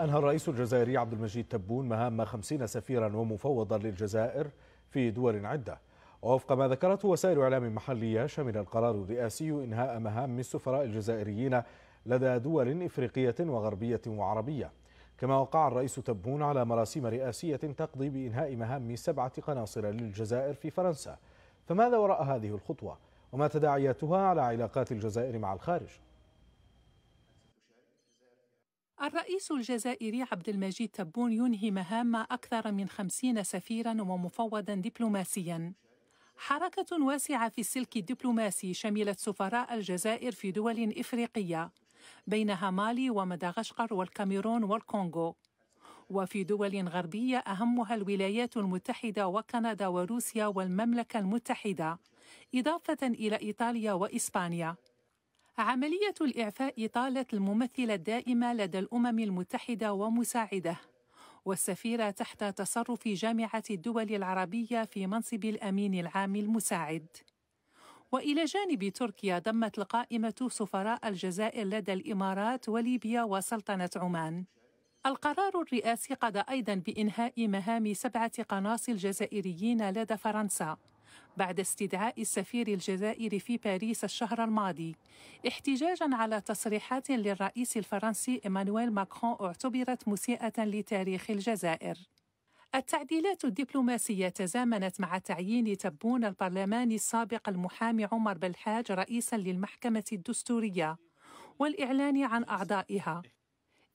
أنهى الرئيس الجزائري عبد المجيد تبون مهام 50 سفيرا ومفوضا للجزائر في دول عدة ووفق ما ذكرته وسائل إعلام محلية شمل القرار الرئاسي إنهاء مهام السفراء الجزائريين لدى دول إفريقية وغربية وعربية كما وقع الرئيس تبون على مراسم رئاسية تقضي بإنهاء مهام سبعة قناصر للجزائر في فرنسا فماذا وراء هذه الخطوة وما تداعياتها على علاقات الجزائر مع الخارج؟ الرئيس الجزائري عبد المجيد تبون ينهي مهام أكثر من خمسين سفيرا ومفوضا دبلوماسيا حركة واسعة في السلك الدبلوماسي شملت سفراء الجزائر في دول إفريقية بينها مالي ومدغشقر والكاميرون والكونغو وفي دول غربية أهمها الولايات المتحدة وكندا وروسيا والمملكة المتحدة إضافة إلى إيطاليا وإسبانيا عملية الإعفاء طالت الممثلة الدائمة لدى الأمم المتحدة ومساعده والسفيرة تحت تصرف جامعة الدول العربية في منصب الأمين العام المساعد. وإلى جانب تركيا ضمت القائمة سفراء الجزائر لدى الإمارات وليبيا وسلطنة عمان. القرار الرئاسي قضى أيضا بإنهاء مهام سبعة قناصل جزائريين لدى فرنسا. بعد استدعاء السفير الجزائري في باريس الشهر الماضي احتجاجا على تصريحات للرئيس الفرنسي إيمانويل ماكرون اعتبرت مسيئة لتاريخ الجزائر التعديلات الدبلوماسية تزامنت مع تعيين تبون البرلمان السابق المحامي عمر بلحاج رئيسا للمحكمة الدستورية والإعلان عن أعضائها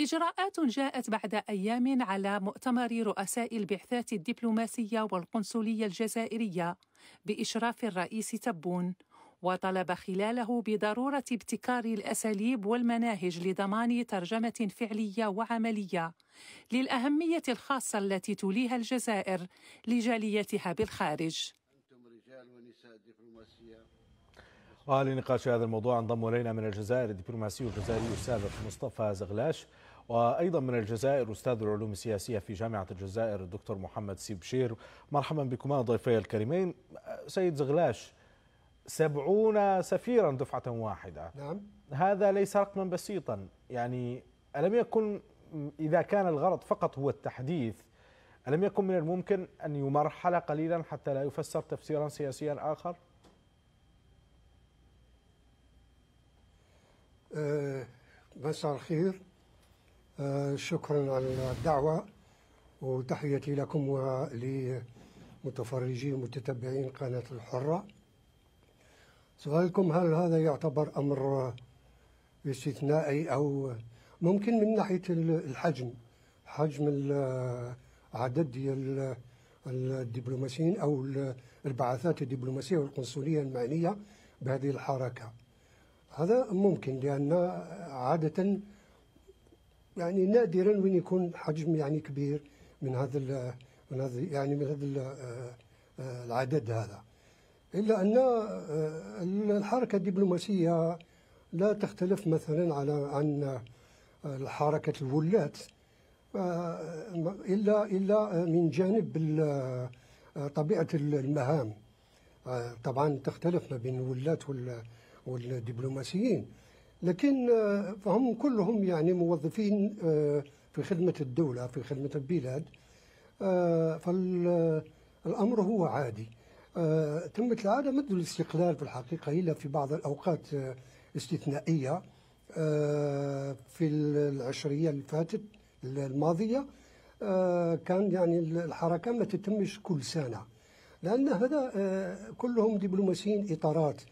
إجراءات جاءت بعد أيام على مؤتمر رؤساء البعثات الدبلوماسية والقنصلية الجزائرية بإشراف الرئيس تبون، وطلب خلاله بضرورة ابتكار الأساليب والمناهج لضمان ترجمة فعلية وعملية للأهمية الخاصة التي توليها الجزائر لجاليتها بالخارج. أنتم رجال ونساء دبلوماسية ولنقاش هذا الموضوع انضم الينا من الجزائر الدبلوماسي الجزائري السابق مصطفى زغلاش وايضا من الجزائر استاذ العلوم السياسيه في جامعه الجزائر الدكتور محمد سيبشير بشير مرحبا بكما ضيفي الكريمين سيد زغلاش سبعون سفيرا دفعه واحده نعم هذا ليس رقما بسيطا يعني الم يكن اذا كان الغرض فقط هو التحديث ألم يكن من الممكن أن يمر حلقة قليلا حتى لا يفسر تفسيرا سياسيا آخر؟ آه، مساء الخير آه، شكرا على الدعوة وتحيتي لكم ولمتفرجي ومتتبعين قناة الحرة سؤالكم هل هذا يعتبر أمر استثنائي أو ممكن من ناحية الحجم حجم عدد الدبلوماسيين أو البعثات الدبلوماسية والقنصلية المعنية بهذه الحركة هذا ممكن لأن عادة يعني نادرا وين يكون حجم يعني كبير من هذا من هذا يعني من هذا آه، العدد هذا إلا أن آه، الحركة الدبلوماسية لا تختلف مثلا على عن الحركة آه، الولات إلا إلا من جانب طبيعة المهام طبعا تختلف ما بين الولات وال والدبلوماسيين لكن آه، فهم كلهم يعني موظفين آه، في خدمة الدولة في خدمة البلاد آه، فالأمر هو عادي تمت العادة منذ الاستقلال في الحقيقة إلا في بعض الأوقات استثنائية في العشرية اللي فاتت الماضية كان يعني الحركة ما تتمش كل سنة لأن هذا كلهم دبلوماسيين إطارات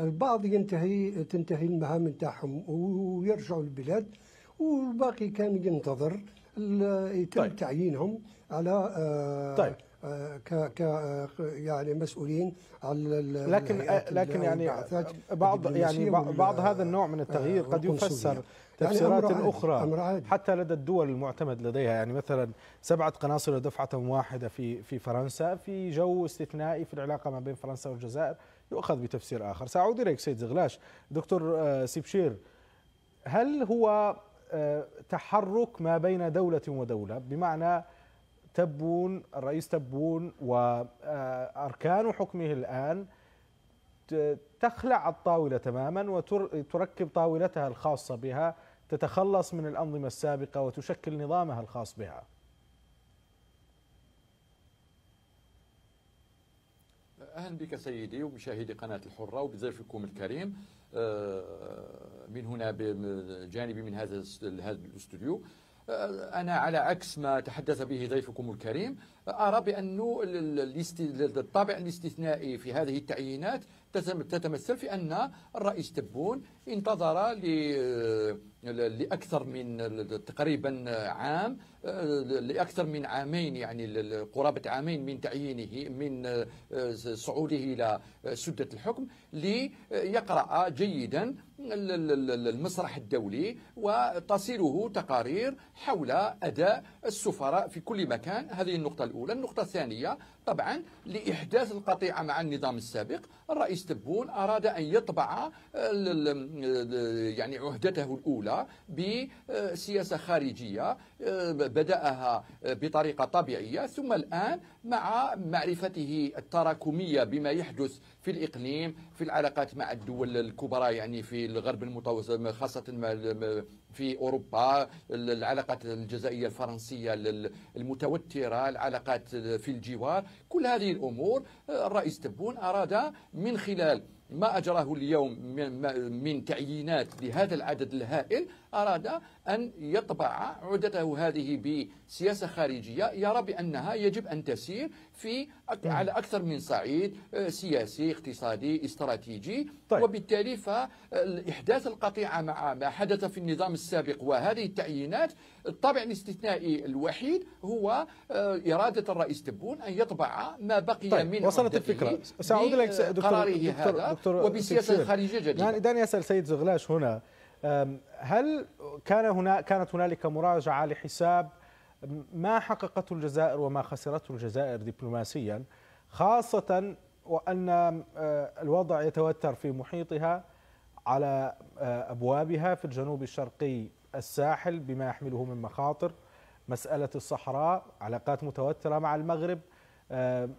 البعض ينتهي تنتهي المهام نتاعهم ويرجعوا للبلاد والباقي كان ينتظر يتم طيب. تعيينهم على آه طيب. آه، ك ك يعني مسؤولين على لكن آه، لكن يعني بعض يعني بعض هذا النوع من آه، التغيير قد يفسر يعني تفسيرات يعني أخرى عادي. حتى لدى الدول المعتمد لديها يعني مثلا سبعة قناصل دفعة واحدة في في فرنسا في جو استثنائي في العلاقة ما بين فرنسا والجزائر يؤخذ بتفسير آخر سأعود إليك سيد زغلاش دكتور آه، سيبشير هل هو آه، تحرك ما بين دولة ودولة بمعنى تبون الرئيس تبون وأركان آه، حكمه الآن تخلع الطاولة تماما وتركب طاولتها الخاصة بها تتخلص من الأنظمة السابقة وتشكل نظامها الخاص بها أهلا بك سيدي ومشاهدي قناة الحرة وبضيفكم الكريم آه، من هنا بجانبي من هذا هذا الاستوديو آه، أنا على عكس ما تحدث به ضيفكم الكريم أرى بان الطابع الاستثنائي في هذه التعيينات تتمثل في أن الرئيس تبون انتظر لأكثر من تقريبا عام آه، لأكثر من عامين يعني قرابة عامين من تعيينه من آه، صعوده إلى سدة الحكم ليقرأ جيدا المسرح الدولي وتصله تقارير حول أداء السفراء في كل مكان هذه النقطة الأولى النقطة الثانية طبعا لإحداث القطيعة مع النظام السابق الرئيس تبون أراد أن يطبع آه، يعني عهدته الأولى بسياسة خارجية آه، بدأها بطريقة طبيعية ثم الآن مع معرفته التراكمية بما يحدث في الإقليم في العلاقات مع الدول الكبرى يعني في الغرب المتوسط خاصة في أوروبا العلاقات الجزائية الفرنسية المتوترة العلاقات في الجوار كل هذه الأمور آه، الرئيس تبون أراد من خلال ما أجراه اليوم من تعيينات لهذا العدد الهائل أراد أن يطبع عودته هذه بسياسة خارجية يرى بأنها يجب أن تسير في على أكثر من صعيد آه، سياسي اقتصادي استراتيجي طيب. وبالتالي فإحداث القطيعة مع ما حدث في النظام السابق وهذه التعيينات الطابع الاستثنائي الوحيد هو آه، إرادة الرئيس تبون أن يطبع ما بقي طيب. من وصلت الفكرة سأعود لك دكتور, دكتور, دكتور وبسياسة خارجية جديدة يعني دعني أسأل سيد زغلاش هنا هل كان هنا كانت هنالك مراجعه لحساب ما حققته الجزائر وما خسرته الجزائر دبلوماسيا خاصه وان الوضع يتوتر في محيطها على ابوابها في الجنوب الشرقي الساحل بما يحمله من مخاطر مساله الصحراء علاقات متوتره مع المغرب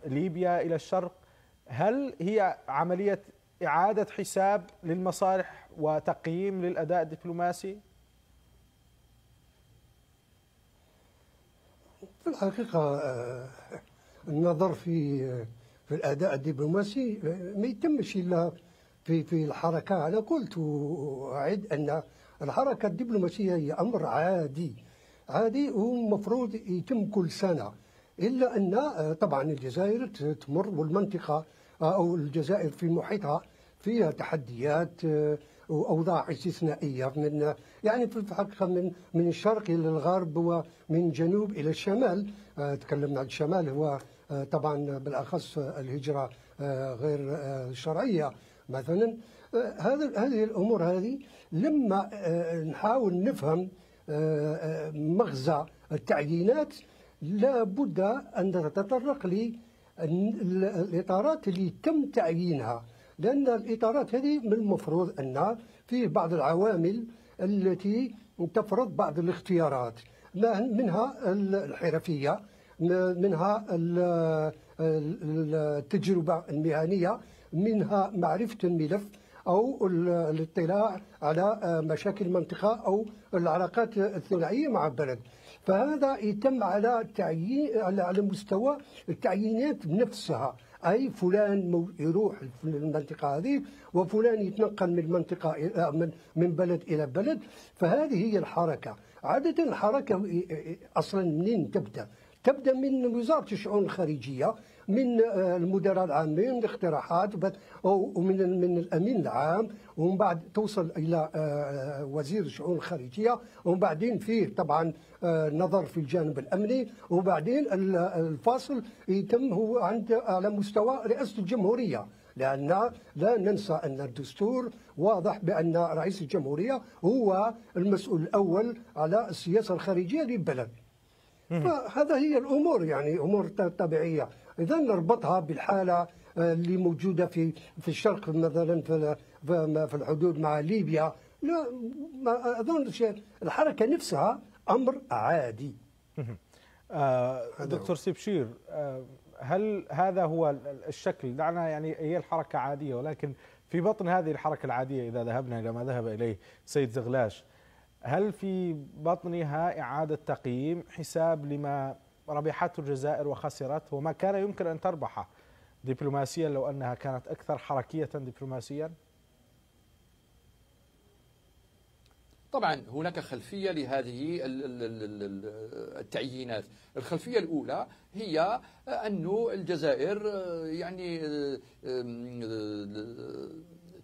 ليبيا الى الشرق هل هي عمليه إعادة حساب للمصالح وتقييم للأداء الدبلوماسي؟ في الحقيقة آه، النظر في آه، في الأداء الدبلوماسي آه، ما يتمش إلا في في الحركة أنا قلت وأعد أن الحركة الدبلوماسية هي أمر عادي عادي ومفروض يتم كل سنة إلا أن طبعا الجزائر تمر والمنطقة أو الجزائر في محيطها فيها تحديات آه، واوضاع استثنائيه من يعني في الحقيقه من من الشرق الى الغرب ومن جنوب الى الشمال آه، تكلمنا عن الشمال هو آه، طبعا بالاخص الهجره غير الشرعيه مثلا هذا هذه الامور هذه لما نحاول نفهم مغزى التعيينات لابد ان نتطرق للاطارات اللي تم تعيينها لأن الإطارات هذه من المفروض أن فيه بعض العوامل التي تفرض بعض الاختيارات منها الحرفية منها التجربة المهنية منها معرفة الملف أو الاطلاع على مشاكل المنطقة أو العلاقات الثنائية مع البلد فهذا يتم على تعيين على مستوى التعيينات نفسها اي فلان يروح للمنطقه هذه وفلان يتنقل من منطقه آه، من من بلد الى بلد فهذه هي الحركه عاده الحركه إيه، إيه، إيه، اصلا منين تبدا تبدا من وزاره الشؤون الخارجيه من آه، المدراء العامين الاقتراحات ومن من الامين العام ومن بعد توصل الى آه، آه، وزير الشؤون الخارجيه ومن بعدين فيه طبعا نظر في الجانب الامني وبعدين الفاصل يتم هو عند على مستوى رئاسه الجمهوريه لأن لا ننسى أن الدستور واضح بأن رئيس الجمهورية هو المسؤول الأول على السياسة الخارجية للبلد فهذا هي الامور يعني امور طبيعيه اذا نربطها بالحاله آه، اللي موجوده في في الشرق مثلا في في الحدود مع ليبيا لا ما اظن الحركه نفسها امر عادي آه، دكتور سبشير آه، هل هذا هو الشكل دعنا يعني هي الحركه عاديه ولكن في بطن هذه الحركه العاديه اذا ذهبنا الى ما ذهب اليه سيد زغلاش هل في بطنها إعادة تقييم حساب لما ربحته الجزائر وخسرته وما كان يمكن أن تربحه دبلوماسيا لو أنها كانت أكثر حركية دبلوماسيا؟ طبعا هناك خلفيه لهذه التعيينات الخلفيه الاولى هي انه الجزائر آه، يعني آه،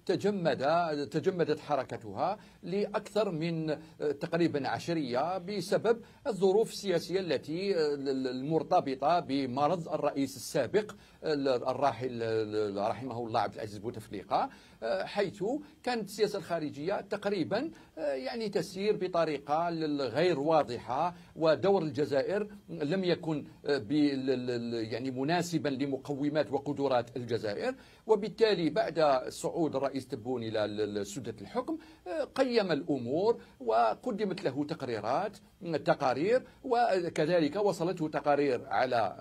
تجمد تجمدت حركتها لأكثر من آه، تقريبا عشرية بسبب الظروف السياسية التي آه، المرتبطة بمرض الرئيس السابق الراحل رحمه الله عبد العزيز بوتفليقه آه، حيث كانت السياسه الخارجيه تقريبا آه، يعني تسير بطريقه غير واضحه ودور الجزائر لم يكن آه، يعني مناسبا لمقومات وقدرات الجزائر وبالتالي بعد صعود الرئيس تبون الى سده الحكم قيم الامور وقدمت له تقريرات تقارير وكذلك وصلته تقارير على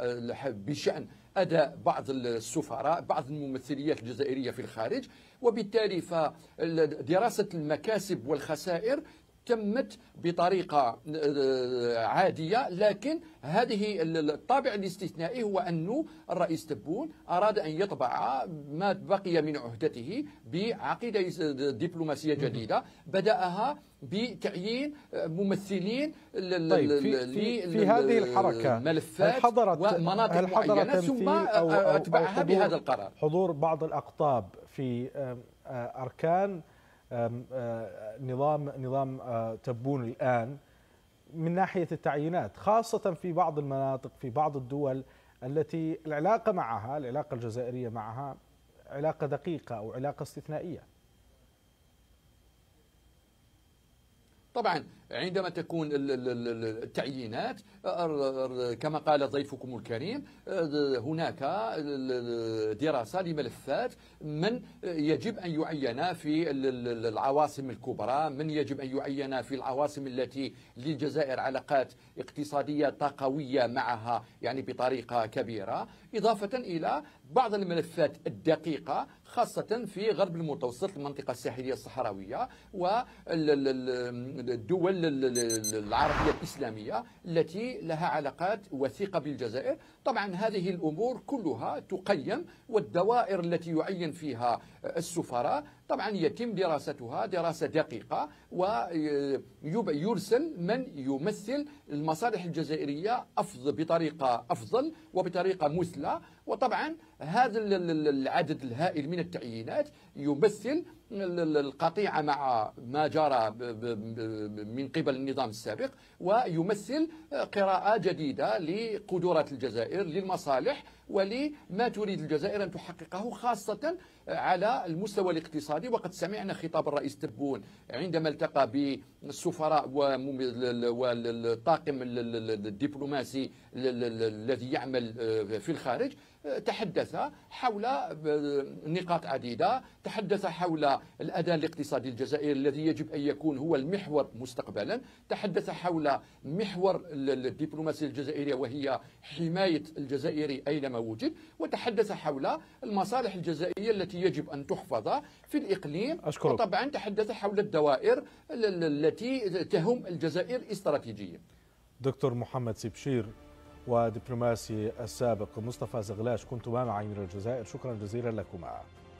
بشان أداء بعض السفراء بعض الممثليات الجزائرية في الخارج وبالتالي فدراسة المكاسب والخسائر تمت بطريقة آه، عادية لكن هذه الطابع الاستثنائي هو أن الرئيس تبون أراد أن يطبع ما بقي من عهدته بعقيدة دبلوماسية جديدة بدأها بتعيين آه، ممثلين طيب في, في, في هذه الحركه ملفات هل حضرت ومناطق هل حضرت معينه ثم أتبعها بهذا القرار حضور بعض الاقطاب في آه، اركان نظام نظام تبون الان من ناحيه التعيينات خاصه في بعض المناطق في بعض الدول التي العلاقه معها العلاقه الجزائريه معها علاقه دقيقه او علاقه استثنائيه طبعا عندما تكون التعيينات كما قال ضيفكم الكريم هناك دراسة لملفات من يجب أن يعين في العواصم الكبرى من يجب أن يعين في العواصم التي للجزائر علاقات اقتصادية قوية معها يعني بطريقة كبيرة إضافة إلى بعض الملفات الدقيقة خاصة في غرب المتوسط المنطقة الساحلية الصحراوية والدول العربية الإسلامية التي لها علاقات وثيقة بالجزائر طبعا هذه الأمور كلها تقيم والدوائر التي يعين فيها السفراء طبعا يتم دراستها دراسة دقيقة ويرسل آه، من يمثل المصالح الجزائرية أفضل بطريقة أفضل وبطريقة مثلى وطبعا هذا العدد الهائل من التعيينات يمثل القطيعة مع ما جرى من قبل النظام السابق ويمثل قراءة جديدة لقدرات الجزائر للمصالح ولما تريد الجزائر أن تحققه خاصة على المستوى الاقتصادي وقد سمعنا خطاب الرئيس تبون عندما التقى بالسفراء والطاقم الدبلوماسي الذي يعمل آه، في الخارج تحدث حول نقاط عديدة تحدث حول الأذان الاقتصادي الجزائري الذي يجب أن يكون هو المحور مستقبلا تحدث حول محور الدبلوماسية الجزائرية وهي حماية الجزائري أينما وجد وتحدث حول المصالح الجزائرية التي يجب أن تحفظ في الإقليم أشكرك. وطبعا تحدث حول الدوائر التي تهم الجزائر استراتيجيا دكتور محمد سبشير ودبلوماسي السابق مصطفى زغلاش كنتما معي من الجزائر شكرا جزيلا لكما